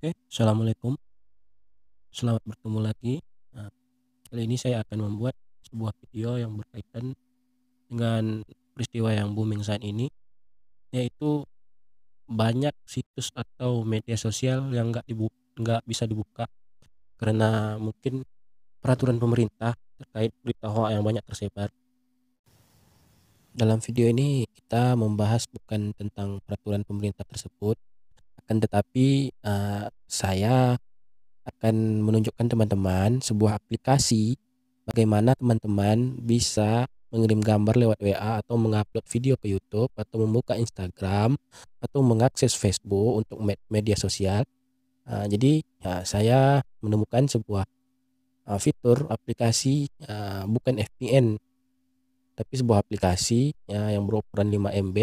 Oke, Assalamualaikum. Selamat bertemu lagi. Nah, kali ini saya akan membuat sebuah video yang berkaitan dengan peristiwa yang booming saat ini, yaitu banyak situs atau media sosial yang nggak nggak bisa dibuka karena mungkin peraturan pemerintah terkait berita hoax yang banyak tersebar. Dalam video ini kita membahas bukan tentang peraturan pemerintah tersebut, akan tetapi uh, saya akan menunjukkan teman-teman sebuah aplikasi bagaimana teman-teman bisa mengirim gambar lewat WA atau mengupload video ke YouTube atau membuka Instagram atau mengakses Facebook untuk media sosial. Uh, jadi ya, saya menemukan sebuah uh, fitur aplikasi uh, bukan VPN tapi sebuah aplikasi ya, yang berukuran 5 MB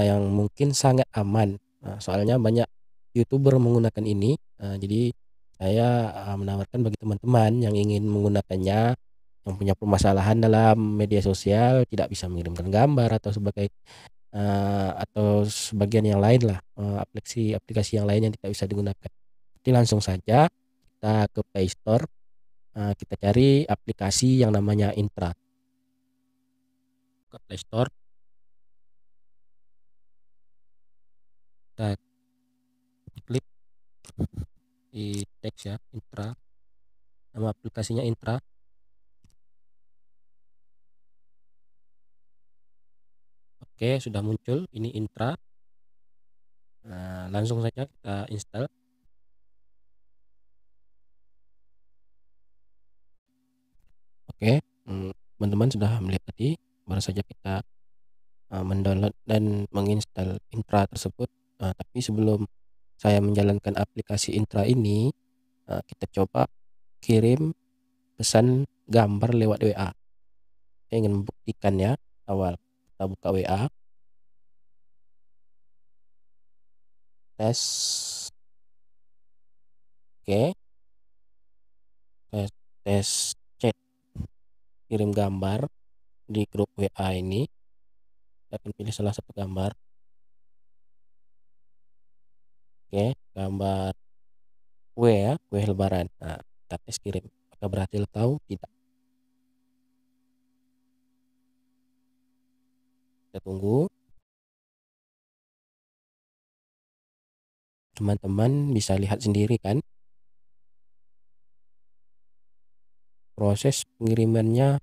yang mungkin sangat aman Nah, soalnya banyak youtuber menggunakan ini. Nah, jadi saya ah, menawarkan bagi teman-teman yang ingin menggunakannya, yang punya permasalahan dalam media sosial, tidak bisa mengirimkan gambar atau sebagai uh, atau sebagian yang lain lah uh, aplikasi aplikasi yang lain yang tidak bisa digunakan. Jadi langsung saja kita ke Play Store, uh, kita cari aplikasi yang namanya Intra. Ke Play Store, kita klik di teks ya intra nama aplikasinya intra oke sudah muncul ini intra nah, langsung saja kita install oke hmm, teman-teman sudah melihat tadi baru saja kita eh, mendownload dan menginstal intra tersebut Nah, tapi sebelum saya menjalankan aplikasi Intra ini, nah, kita coba kirim pesan gambar lewat WA. Saya ingin membuktikan ya awal. Kita buka WA. Tes. Oke. Tes, tes chat. Kirim gambar di grup WA ini. Kita pilih salah satu gambar. Oke, gambar kue ya, kue lebaran. Nah, kita tes kirim. Apakah berhasil tahu? tidak? Kita tunggu. Teman-teman bisa lihat sendiri kan? Proses pengirimannya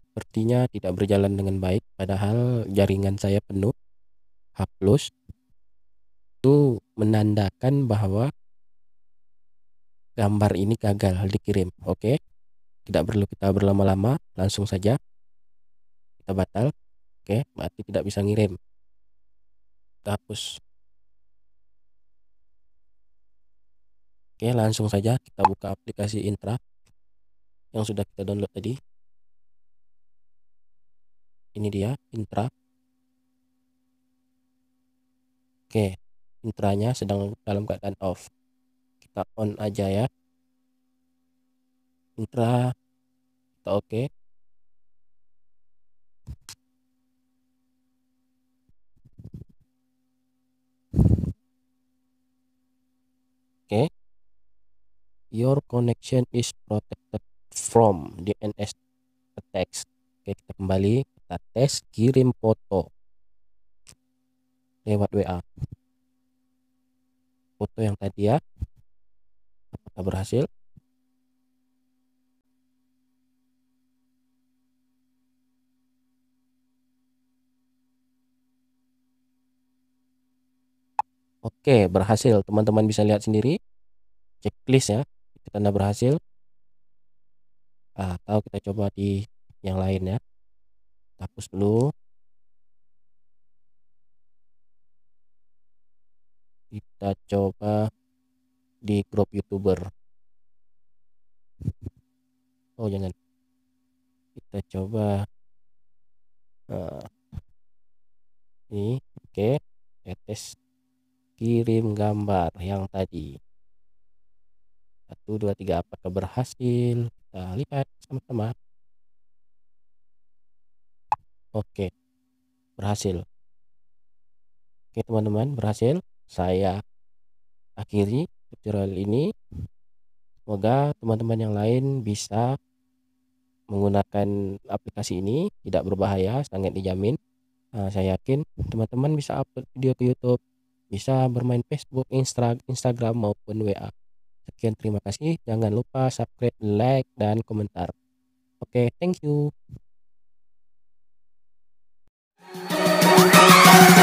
sepertinya tidak berjalan dengan baik padahal jaringan saya penuh. H itu menandakan bahwa gambar ini gagal dikirim. Oke, tidak perlu kita berlama-lama, langsung saja kita batal. Oke, okay? berarti tidak bisa ngirim. Kita hapus. Oke, langsung saja kita buka aplikasi Intra yang sudah kita download tadi. Ini dia Intra. Oke, Intranya sedang dalam keadaan off kita on aja ya intra kita oke okay. Oke. Okay. Your connection is protected from DNS attacks. Oke, okay, kita kembali, kita tes kirim foto lewat WA foto yang tadi ya apakah berhasil Oke, berhasil. Teman-teman bisa lihat sendiri. Checklist ya. Kita tanda berhasil. Atau kita coba di yang lain ya. Hapus dulu. kita coba di grup youtuber oh jangan kita coba nah, ini oke okay. kirim gambar yang tadi satu dua tiga apakah berhasil kita lihat sama-sama oke okay. berhasil oke okay, teman-teman berhasil saya akhiri tutorial ini. Semoga teman-teman yang lain bisa menggunakan aplikasi ini tidak berbahaya, sangat dijamin. Nah, saya yakin teman-teman bisa upload video ke YouTube, bisa bermain Facebook, Instagram maupun WA. Sekian terima kasih. Jangan lupa subscribe, like, dan komentar. Oke, okay, thank you.